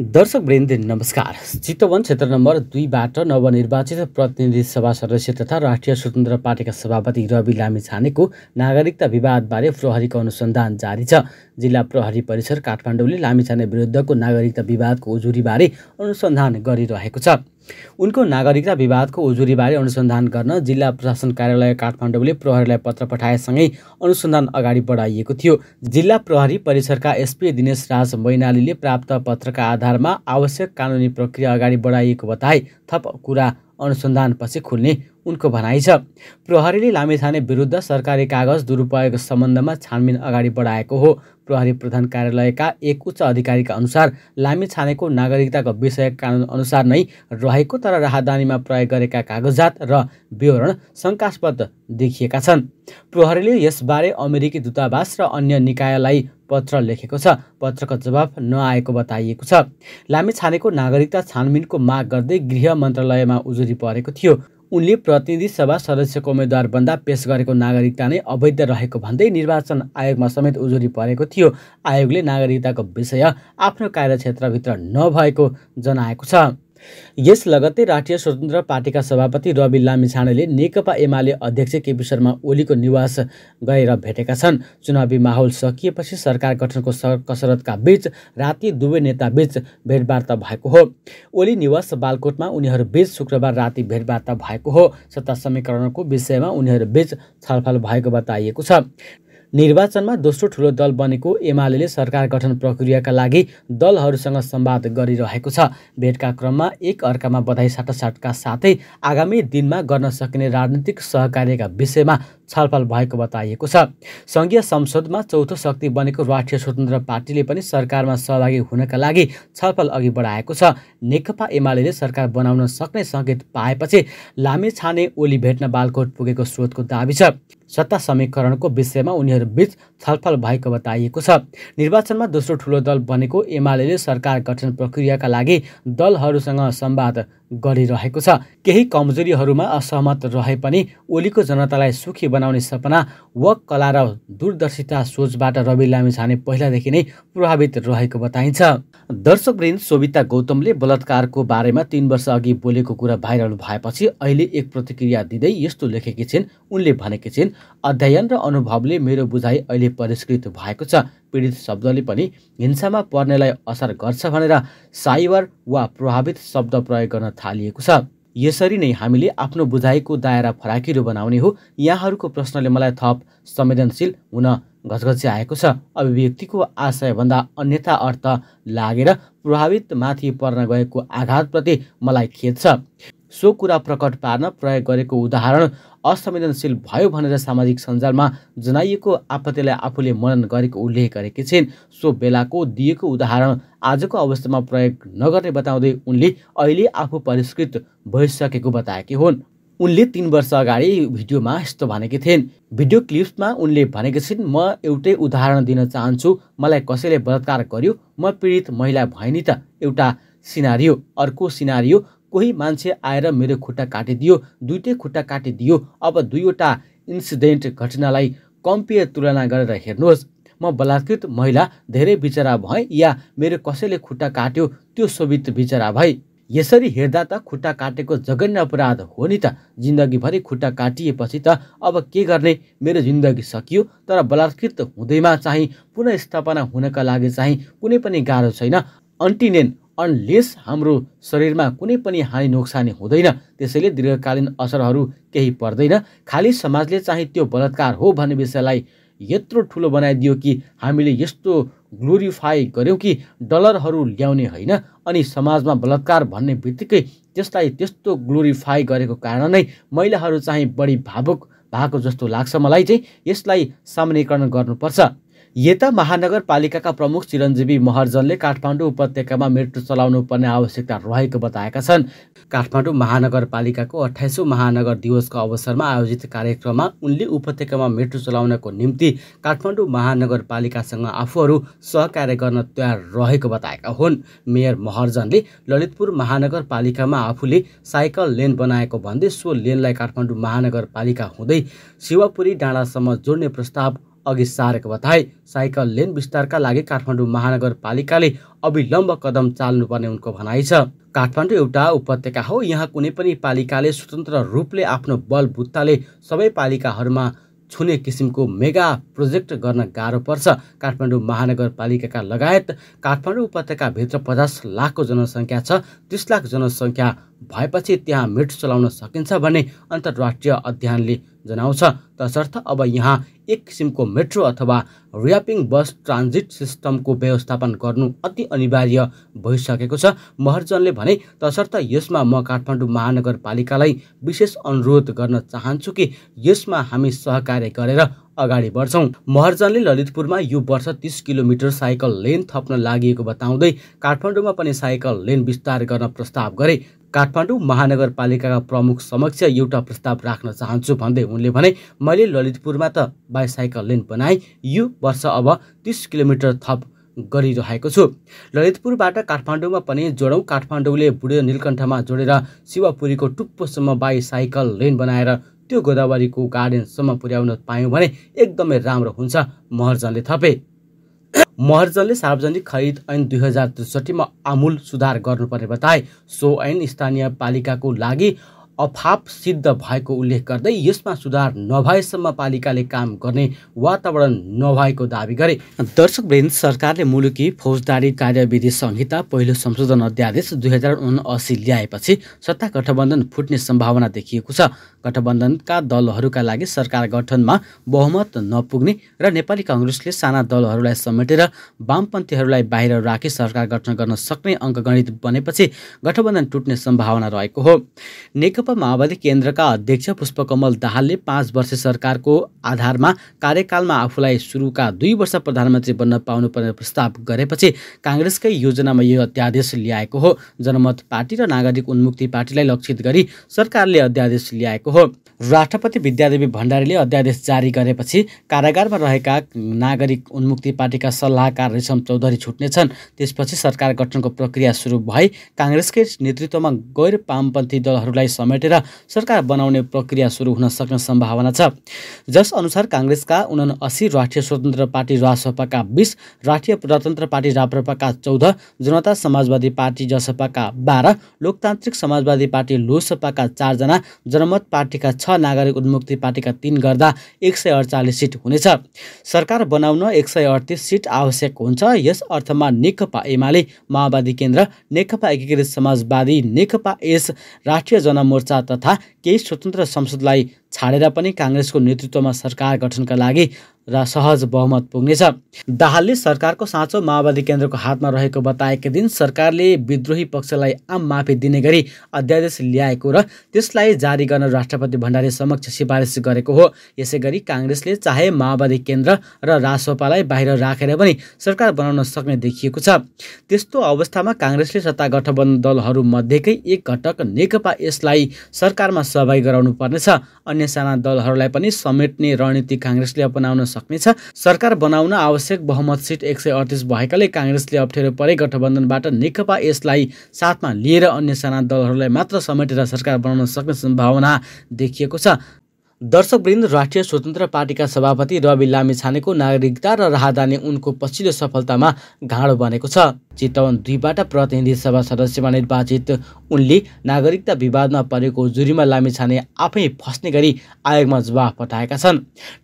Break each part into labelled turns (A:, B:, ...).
A: दर्शक वृन्द नमस्कार चितवन क्षेत्र नम्बर दुईबाट नवनिर्वाचित प्रतिनिधि सभा सदस्य तथा राष्ट्रिय स्वतन्त्र पार्टीका सभापति रवि लामी छानेको नागरिकता विवादबारे प्रहरीको अनुसन्धान जारी छ जिल्ला प्रहरी परिसर काठमाडौँले लामिछाने विरुद्धको नागरिकता विवादको उजुरीबारे अनुसन्धान गरिरहेको छ उनको नागरिकता विवादको उजुरीबारे अनुसन्धान गर्न जिल्ला प्रशासन कार्यालय काठमाडौँले प्रहरीलाई पत्र पठाएसँगै अनुसन्धान अगाडि बढाइएको थियो जिल्ला प्रहरी परिसरका एसपी दिनेश राज मैनालीले प्राप्त पत्रका आधारमा आवश्यक कानुनी प्रक्रिया अगाडि बढाइएको बताए थप कुरा अनुसन्धानपछि खुल्ने उनको भनाइ छ प्रहरीले लामेछाने विरुद्ध सरकारी कागज दुरुपयोग सम्बन्धमा छानबिन अगाडि बढाएको हो प्रहरी प्रधान कार्यालयका एक उच्च अधिकारीका अनुसार छानेको नागरिकताको विषय अनुसार नै रहेको तर राहदानीमा प्रयोग गरेका कागजात र विवरण शङ्कास्पद देखिएका छन् प्रहरीले यसबारे अमेरिकी दूतावास र अन्य निकायलाई पत्र लेखेको छ पत्रको जवाब नआएको बताइएको छ छानेको नागरिकता छानबिनको माग गर्दै गृह मन्त्रालयमा उजुरी परेको थियो उनले प्रतिनिधि सभा सदस्यको उम्मेद्वारभन्दा पेस गरेको नागरिकता नै अवैध रहेको भन्दै निर्वाचन आयोगमा समेत उजुरी परेको थियो आयोगले नागरिकताको विषय आफ्नो कार्यक्षेत्रभित्र नभएको जनाएको छ यस लगत्तै राष्ट्रिय स्वतन्त्र पार्टीका सभापति रवि लामी नेकपा एमाले अध्यक्ष केपी शर्मा ओलीको निवास गएर भेटेका छन् चुनावी माहौल सकिएपछि सरकार गठनको कसरतका बीच राति दुवै नेताबीच भेटवार्ता भएको हो ओली निवास बालकोटमा उनीहरूबीच शुक्रबार राति भेटवार्ता भएको हो सत्ता समीकरणको विषयमा उनीहरूबीच छलफल भएको बताइएको छ निर्वाचनमा दोस्रो ठुलो दल बनेको एमाले सरकार गठन प्रक्रियाका लागि दलहरूसँग सम्वाद गरिरहेको छ भेटका क्रममा एक अर्कामा बधाई साटासाटका साथै आगामी दिनमा गर्न सकिने राजनीतिक सहकार्यका विषयमा छलफल भएको बताइएको छ सङ्घीय संसदमा चौथो शक्ति बनेको राष्ट्रिय स्वतन्त्र पार्टीले पनि सरकारमा सहभागी हुनका लागि छलफल अघि बढाएको छ नेकपा एमाले सरकार बनाउन सक्ने सङ्केत पाएपछि लामे छाने ओली भेट्न बालकोट पुगेको स्रोतको दावी छ सत्ता समीकरणको विषयमा उनीहरूबीच छलफल भएको बताइएको छ निर्वाचनमा दोस्रो ठुलो दल बनेको एमाले सरकार गठन प्रक्रियाका लागि दलहरूसँग संवाद गरिरहेको छ केही कमजोरीहरूमा असहमत रहे पनि ओलीको जनतालाई सुखी बनाउने सपना वक कला र दूरदर्शिता सोचबाट रवि लामिछाने पहिलादेखि नै प्रभावित रहेको बताइन्छ दर्शकवृन्द सोभिता गौतमले बलात्कारको बारेमा तिन वर्ष अघि बोलेको कुरा भाइरल भएपछि अहिले एक प्रतिक्रिया दिँदै यस्तो लेखेकी छिन् उनले भनेकी छिन् अध्ययन र अनुभवले मेरो बुझाइ अहिले परिष्कृत भएको छ पीडित शब्दले पनि हिंसामा पर्नेलाई असर गर्छ भनेर साइबर वा प्रभावित शब्द प्रयोग गर्न थालिएको छ यसरी नै हामीले आफ्नो बुझाइको दायरा फराकिलो बनाउने हो यहाँहरूको प्रश्नले मलाई थप संवेदनशील हुन आएको छ अभिव्यक्तिको आशयभन्दा अन्यथा अर्थ लागेर प्रभावित माथि पर्न गएको आघातप्रति मलाई खेद छ सो कुरा प्रकट पार्न प्रयोग गरेको उदाहरण असंवेदनशील भयो भनेर सामाजिक सञ्जालमा जनाइएको आपत्तिलाई आफूले मनन गरेको उल्लेख गरेकी छिन् सो बेलाको दिएको उदाहरण आजको अवस्थामा प्रयोग नगर्ने बताउँदै उनले अहिले आफू परिष्कृत भइसकेको बताएकी हुन् उनले तिन वर्ष अगाडि भिडियोमा यस्तो भनेकी थिइन् भिडियो क्लिप्समा उनले भनेकी छिन् म एउटै उदाहरण दिन चाहन्छु मलाई कसैले बलात्कार गर्यो म पीडित महिला भएँ नि त एउटा सिनारियो अर्को सिनारियो कोही मान्छे आएर मेरो खुट्टा काटिदियो दुइटै खुट्टा काटिदियो अब दुईवटा इन्सिडेन्ट घटनालाई कम्पेयर तुलना गरेर हेर्नुहोस् म बलात्कृत महिला धेरै बिचरा भएँ या मेरो कसैले खुट्टा काट्यो त्यो सोभित बिचरा भए यसरी हेर्दा त खुट्टा काटेको जघन्य अपराध हो नि त जिन्दगीभरि खुट्टा काटिएपछि त अब के गर्ने मेरो जिन्दगी सकियो तर बलात्कृत हुँदैमा चाहिँ पुनः हुनका लागि चाहिँ कुनै पनि गाह्रो छैन अन्टिनेन अनलेस हाम्रो शरीरमा कुनै पनि हानि नोक्सानी हुँदैन त्यसैले दीर्घकालीन असरहरू केही पर्दैन खालि समाजले चाहिँ त्यो बलात्कार हो भन्ने विषयलाई यत्रो ठुलो बनाइदियो कि हामीले यस्तो ग्लोरिफाई गऱ्यौँ कि डलरहरू ल्याउने होइन अनि समाजमा बलात्कार भन्ने बित्तिकै त्यसलाई त्यस्तो ग्लोरिफाई गरेको कारण नै महिलाहरू चाहिँ बढी भावुक भएको जस्तो लाग्छ मलाई चाहिँ यसलाई सामान्यकरण गर्नुपर्छ यता महानगरपालिकाका प्रमुख चिरञ्जीवी महर्जनले काठमाडौँ उपत्यकामा मेट्रो चलाउनु पर्ने आवश्यकता रहेको बताएका छन् काठमाडौँ महानगरपालिकाको अठाइसौँ महानगर दिवसको अवसरमा आयोजित कार्यक्रममा उनले उपत्यकामा मेट्रो चलाउनको निम्ति काठमाडौँ महानगरपालिकासँग आफूहरू सहकार्य गर्न तयार रहेको बताएका हुन् मेयर महर्जनले ललितपुर महानगरपालिकामा आफूले साइकल लेन बनाएको भन्दै सो लेनलाई काठमाडौँ महानगरपालिका हुँदै शिवपुरी डाँडासम्म जोड्ने प्रस्ताव अघि सारेको बताए साइकल लेन विस्तारका लागि काठमाडौँ महानगरपालिकाले अविलम्ब कदम चाल्नुपर्ने उनको भनाइ छ काठमाडौँ एउटा उपत्यका हो यहाँ कुनै पनि पालिकाले स्वतन्त्र रूपले आफ्नो बलबुत्ताले सबै पालिकाहरूमा छुने किसिमको मेगा प्रोजेक्ट गर्न गाह्रो पर्छ काठमाडौँ महानगरपालिकाका लगायत काठमाडौँ उपत्यकाभित्र पचास लाखको जनसङ्ख्या छ तिस लाख जनसङ्ख्या भएपछि त्यहाँ मिट चलाउन सकिन्छ भन्ने अन्तर्राष्ट्रिय अध्ययनले जनाउँछ तसर्थ अब यहाँ एक किसिमको मेट्रो अथवा रियापिङ बस ट्रान्जिट सिस्टमको व्यवस्थापन गर्नु अति अनिवार्य भइसकेको छ महर्जनले भने तसर्थ यसमा म काठमाडौँ महानगरपालिकालाई विशेष अनुरोध गर्न चाहन्छु कि यसमा हामी सहकार्य गरेर अगाडि बढ्छौँ महर्जनले ललितपुरमा यो वर्ष तिस किलोमिटर साइकल लेन थप्न लागि बताउँदै काठमाडौँमा पनि साइकल लेन विस्तार गर्न प्रस्ताव गरे काठमाडौँ महानगरपालिकाका प्रमुख समक्ष एउटा प्रस्ताव राख्न चाहन्छु भन्दै उनले भने मैले ललितपुरमा त बाइसाइकल लेन बनाएँ यो वर्ष अब तिस किलोमिटर थप गरिरहेको छु ललितपुरबाट काठमाडौँमा पनि जोडौँ काठमाडौँले बुढे नीलकण्ठमा जोडेर शिवपुरीको टुप्पोसम्म बाइसाइकल लेन बनाएर त्यो गोदावरीको गार्डनसम्म पुर्याउन पायौँ भने एकदमै राम्रो हुन्छ महर्जनले थपे महर्जनले सार्वजनिक खरिद ऐन दुई हजार त्रिसठीमा आमूल सुधार गर्नुपर्ने बताए सो ऐन स्थानीय पालिकाको लागि अभाव सिद्ध भएको उल्लेख गर्दै यसमा सुधार नभएसम्म पालिकाले काम गर्ने वातावरण नभएको दावी गरे दर्शक वृन्द सरकारले मुलुकी फौजदारी कार्यविधि संहिता पहिलो संशोधन अध्यादेश दुई हजार असी ल्याएपछि सत्ता गठबन्धन फुट्ने सम्भावना देखिएको छ गठबन्धनका दलहरूका लागि सरकार गठनमा बहुमत नपुग्ने र नेपाली कङ्ग्रेसले साना दलहरूलाई समेटेर वामपन्थीहरूलाई बाहिर राखी सरकार गठन गर्न सक्ने अङ्कगणित बनेपछि गठबन्धन टुट्ने सम्भावना रहेको हो नेकपा नेकपा माओवादी केन्द्रका अध्यक्ष पुष्पकमल दाहालले पाँच वर्ष सरकारको आधारमा कार्यकालमा आफूलाई सुरुका दुई वर्ष प्रधानमन्त्री बन्न पाउनुपर्ने प्रस्ताव गरेपछि काङ्ग्रेसकै योजनामा यो अध्यादेश ल्याएको हो जनमत पार्टी र नागरिक उन्मुक्ति पार्टीलाई लक्षित गरी सरकारले अध्यादेश ल्याएको हो राष्ट्रपति विद्यादेवी भण्डारीले अध्यादेश जारी गरेपछि कारागारमा रहेका नागरिक उन्मुक्ति पार्टीका सल्लाहकार रेशम चौधरी छुट्नेछन् त्यसपछि सरकार गठनको प्रक्रिया सुरु भई काङ्ग्रेसकै नेतृत्वमा गैर वामपन्थी दलहरूलाई समेट समेटेर सरकार बनाउने प्रक्रिया सुरु हुन सक्ने सम्भावना छ जसअनुसार काङ्ग्रेसका उना असी राष्ट्रिय स्वतन्त्र पार्टी राजसपाका बिस राष्ट्रिय प्रजातन्त्र पार्टी राप्रपाका चौध जनता समाजवादी पार्टी जसपाका बाह्र लोकतान्त्रिक समाजवादी पार्टी लोसपाका चारजना जनमत पार्टीका छ नागरिक उन्मुक्ति पार्टीका तिन गर्दा एक सय अडचालिस सिट हुनेछ सरकार बनाउन एक सय अडतिस सिट आवश्यक हुन्छ यस अर्थमा नेकपा एमाले माओवादी केन्द्र नेकपा एकीकृत समाजवादी नेकपा एस राष्ट्रिय जनमोर्चा चर्चा तथा केही स्वतन्त्र संसदलाई छाडेर पनि काङ्ग्रेसको नेतृत्वमा सरकार गठनका लागि र सहज बहुमत पुग्नेछ दाहालले सरकारको साँचो माओवादी केन्द्रको हातमा रहेको बताएकै दिन सरकारले विद्रोही पक्षलाई आम माफी दिने गरी अध्यादेश ल्याएको र त्यसलाई जारी गर्न राष्ट्रपति भण्डारी समक्ष सिफारिस गरेको हो यसै गरी काङ्ग्रेसले चाहे माओवादी केन्द्र र रासोपालाई बाहिर राखेर पनि सरकार बनाउन सक्ने देखिएको छ त्यस्तो अवस्थामा काङ्ग्रेसले सत्ता गठबन्धन दलहरूमध्येकै एक घटक नेकपा यसलाई सरकारमा सहभागी गराउनु पर्नेछ अनि अन्य साना दलहरूलाई पनि समेट्ने रणनीति काङ्ग्रेसले अपनाउन सक्नेछ सरकार बनाउन आवश्यक बहुमत सिट एक सय अडतिस भएकाले काङ्ग्रेसले अप्ठ्यारो परे गठबन्धनबाट नेकपा यसलाई साथमा लिएर अन्य साना दलहरूलाई मात्र समेटेर सरकार बनाउन सक्ने सम्भावना देखिएको छ दर्शकवृन्द राष्ट्रिय स्वतन्त्र पार्टीका सभापति रवि लामिछानेको नागरिकता र राहदानी उनको पछिल्लो सफलतामा घाँडो बनेको छ चितवन दुईबाट प्रतिनिधि सभा सदस्यमा निर्वाचित उनले नागरिकता विवादमा परेको जुरीमा लामिछाने आफै फस्ने गरी आयोगमा जवाफ पठाएका छन्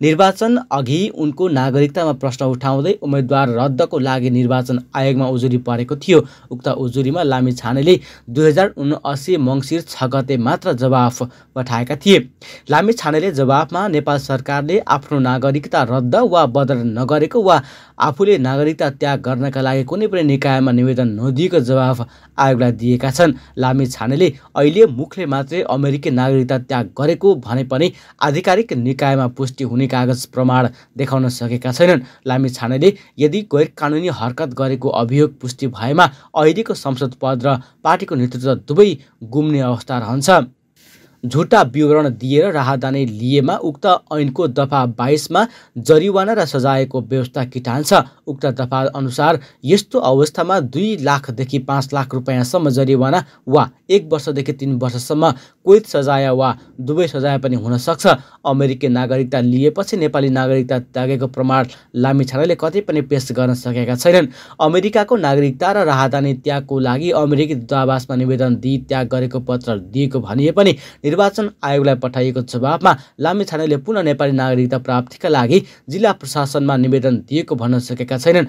A: निर्वाचन अघि उनको नागरिकतामा प्रश्न उठाउँदै उम्मेद्वार रद्दको लागि निर्वाचन आयोगमा उजुरी परेको थियो उक्त उजुरीमा लामिछानेले दुई हजार उनासी मङ्सिर छ गते मात्र जवाफ पठाएका थिए लामिछानेले जवाफमा नेपाल सरकारले आफ्नो नागरिकता रद्द वा बदल नगरेको वा आफूले नागरिकता त्याग गर्नका लागि कुनै पनि निकाय विषयमा निवेदन नदिएको जवाफ आयोगलाई दिएका छन् लामी छानेले अहिले मुखले मात्रै अमेरिकी नागरिकता त्याग गरेको भने पनि आधिकारिक निकायमा पुष्टि हुने कागज प्रमाण देखाउन सकेका छैनन् लामी छानेले यदि गैर कानुनी हरकत गरेको अभियोग पुष्टि भएमा अहिलेको संसद पद र पार्टीको नेतृत्व दुवै गुम्ने अवस्था रहन्छ झुटा विवरण दिएर राहदानी लिएमा उक्त ऐनको दफा बाइसमा जरिवाना र सजायको व्यवस्था किटान छ उक्त दफा अनुसार यस्तो अवस्थामा दुई लाखदेखि पाँच लाख रुपियाँसम्म जरिवाना वा एक वर्षदेखि तिन वर्षसम्म कुइत सजाय वा दुवै सजाय पनि हुनसक्छ अमेरिकी नागरिकता लिएपछि नेपाली नागरिकता त्यागेको प्रमाण लामिछानेले कतै पनि पेस गर्न सकेका छैनन् अमेरिकाको नागरिकता र राहदानी त्यागको लागि अमेरिकी दूतावासमा निवेदन दिई त्याग गरेको पत्र दिएको भनिए पनि निर्वाचन आयोगलाई पठाइएको जवाबमा लामिछानेले पुनः नेपाली नागरिकता प्राप्तिका लागि जिल्ला प्रशासनमा निवेदन दिएको भन्न सकेका छैनन्